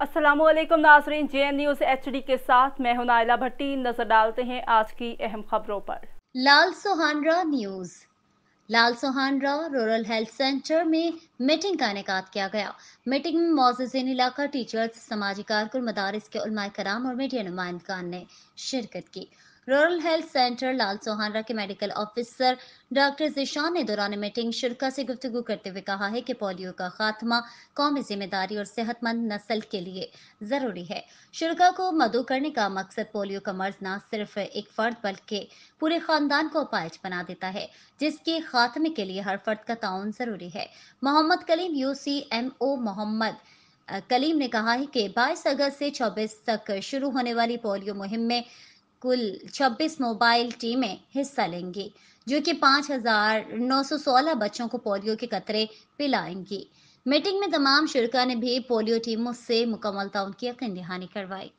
असलम नाजरीन J N news H D के साथ मैं हूं नायला भट्टी नज़र डालते हैं आज की अहम खबरों पर Lal Sohanra news Lal Sohanra rural health centre में मीटिंग का इनका किया गया मीटिंग में मोजिन इलाका टीचर्स समाजी कारकुन मदारस के उलमा कराम और मीडिया नुमाइंदान ने शिरकत की rural health centre Lal Sohanra के मेडिकल ऑफिसर डॉक्टर जिशान ने दौरान मीटिंग शिरका से गुफ्तु करते हुए कहा है कि पोलियो का खात्मा कौमी जिम्मेदारी और सेहतमंद नस्ल के लिए ज़रूरी है शिरका को मदो करने का मकसद पोलियो का मर्ज न सिर्फ एक फर्द बल्कि पूरे खानदान को अपायज बना देता है जिसके खात्मे के लिए हर फर्द का ताउन ज़रूरी है Mohammad Kaleem U C M O Mohammad Kaleem ने कहा है कि बाईस अगस्त से 24 तक शुरू होने वाली पोलियो मुहिम में कुल 26 मोबाइल टीमें हिस्सा लेंगी जो कि 5,916 बच्चों को पोलियो के कतरे पिलाएंगी मीटिंग में तमाम शुरा ने भी पोलियो टीमों से मुकम्मल तौन की यकीन दहानी करवाई